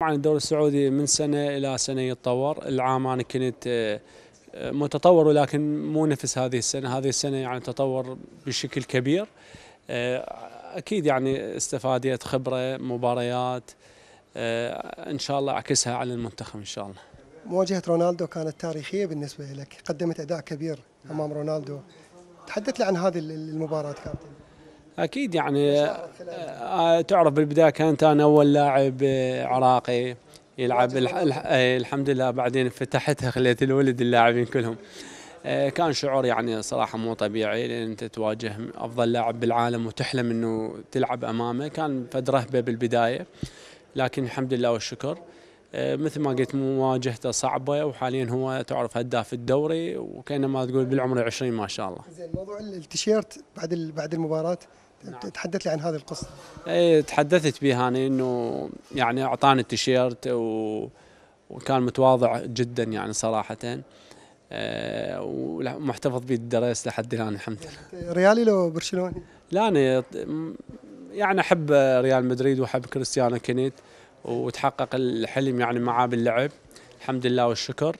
طبعا الدوري السعودي من سنة إلى سنة يتطور العام أنا كنت آه، متطور ولكن مو نفس هذه السنة هذه السنة يعني تطور بشكل كبير آه، أكيد يعني استفاديت خبرة مباريات آه، إن شاء الله أعكسها على المنتخب إن شاء الله مواجهة رونالدو كانت تاريخية بالنسبة لك قدمت أداء كبير أمام رونالدو تحدث لي عن هذه المباراة كابتن اكيد يعني آه، آه، تعرف بالبدايه كانت انا اول لاعب عراقي يلعب إيه، الحمد لله بعدين فتحتها خليت الولد اللاعبين كلهم آه، كان شعور يعني صراحة مو طبيعي لأن أنت تواجه أفضل لاعب بالعالم وتحلم أنه تلعب أمامه كان فد رهبة بالبداية لكن الحمد لله والشكر آه، مثل ما قلت مواجهته صعبه وحاليا هو تعرف هداف الدوري وكانما تقول بالعمر 20 ما شاء الله. زين موضوع التيشيرت بعد بعد المباراه نعم. تحدث لي عن هذه القصه. اي تحدثت بها انا انه يعني اعطاني التيشيرت و... وكان متواضع جدا يعني صراحه. آه، ومحتفظ به الدرس لحد الان الحمد لله. ريالي لو برشلوني؟ لا انا يعني احب ريال مدريد واحب كريستيانو كنيت وتحقق الحلم يعني معاه باللعب الحمد لله والشكر